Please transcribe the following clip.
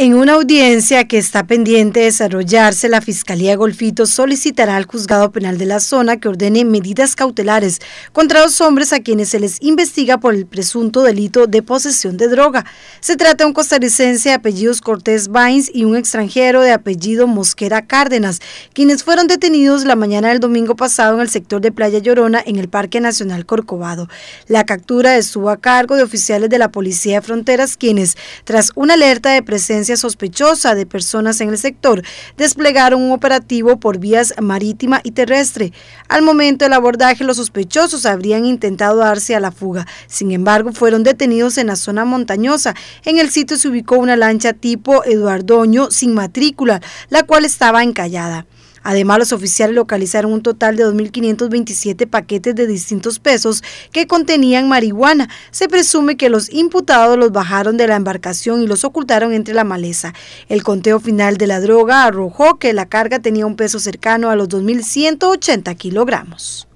En una audiencia que está pendiente de desarrollarse, la Fiscalía Golfito solicitará al Juzgado Penal de la zona que ordene medidas cautelares contra dos hombres a quienes se les investiga por el presunto delito de posesión de droga. Se trata de un costarricense de apellidos Cortés Baines y un extranjero de apellido Mosquera Cárdenas, quienes fueron detenidos la mañana del domingo pasado en el sector de Playa Llorona en el Parque Nacional Corcovado. La captura estuvo a cargo de oficiales de la Policía de Fronteras, quienes, tras una alerta de presencia sospechosa de personas en el sector, desplegaron un operativo por vías marítima y terrestre. Al momento del abordaje, los sospechosos habrían intentado darse a la fuga. Sin embargo, fueron detenidos en la zona montañosa. En el sitio se ubicó una lancha tipo Eduardoño sin matrícula, la cual estaba encallada. Además, los oficiales localizaron un total de 2.527 paquetes de distintos pesos que contenían marihuana. Se presume que los imputados los bajaron de la embarcación y los ocultaron entre la maleza. El conteo final de la droga arrojó que la carga tenía un peso cercano a los 2.180 kilogramos.